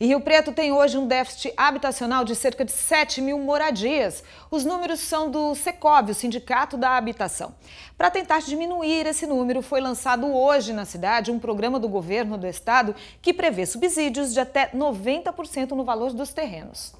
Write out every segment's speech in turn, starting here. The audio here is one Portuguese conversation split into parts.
E Rio Preto tem hoje um déficit habitacional de cerca de 7 mil moradias. Os números são do Secov, o Sindicato da Habitação. Para tentar diminuir esse número, foi lançado hoje na cidade um programa do governo do estado que prevê subsídios de até 90% no valor dos terrenos.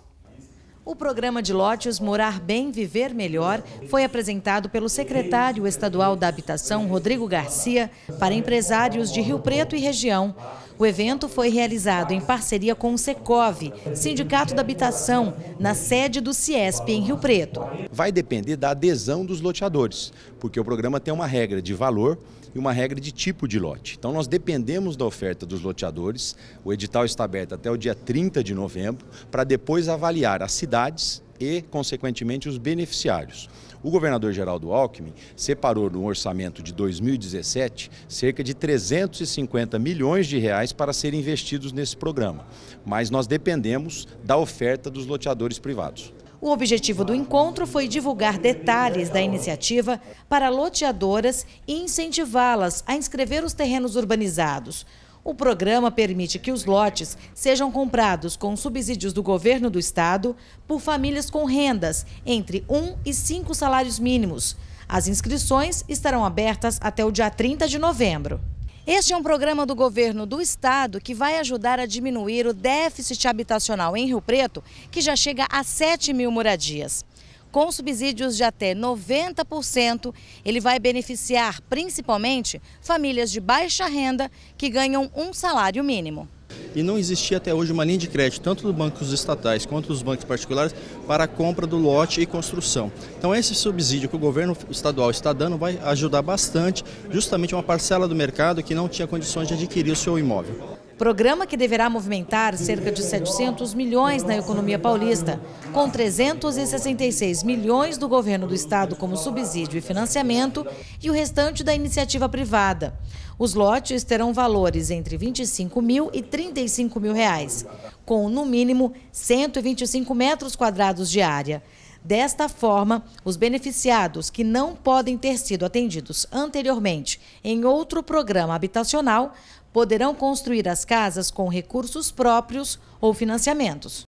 O programa de lotes Morar Bem, Viver Melhor foi apresentado pelo secretário estadual da Habitação, Rodrigo Garcia, para empresários de Rio Preto e região. O evento foi realizado em parceria com o SECOV, Sindicato da Habitação, na sede do CIESP em Rio Preto. Vai depender da adesão dos loteadores, porque o programa tem uma regra de valor e uma regra de tipo de lote. Então nós dependemos da oferta dos loteadores, o edital está aberto até o dia 30 de novembro, para depois avaliar a cidade entidades e, consequentemente, os beneficiários. O governador Geraldo Alckmin separou no orçamento de 2017 cerca de 350 milhões de reais para serem investidos nesse programa, mas nós dependemos da oferta dos loteadores privados. O objetivo do encontro foi divulgar detalhes da iniciativa para loteadoras e incentivá-las a inscrever os terrenos urbanizados. O programa permite que os lotes sejam comprados com subsídios do governo do estado por famílias com rendas entre 1 e 5 salários mínimos. As inscrições estarão abertas até o dia 30 de novembro. Este é um programa do governo do estado que vai ajudar a diminuir o déficit habitacional em Rio Preto, que já chega a 7 mil moradias com subsídios de até 90%, ele vai beneficiar principalmente famílias de baixa renda que ganham um salário mínimo. E não existia até hoje uma linha de crédito, tanto dos bancos estatais quanto dos bancos particulares, para a compra do lote e construção. Então esse subsídio que o governo estadual está dando vai ajudar bastante justamente uma parcela do mercado que não tinha condições de adquirir o seu imóvel programa que deverá movimentar cerca de 700 milhões na economia paulista, com 366 milhões do governo do estado como subsídio e financiamento e o restante da iniciativa privada. Os lotes terão valores entre 25 mil e 35 mil reais, com no mínimo 125 metros quadrados de área. Desta forma, os beneficiados que não podem ter sido atendidos anteriormente em outro programa habitacional poderão construir as casas com recursos próprios ou financiamentos.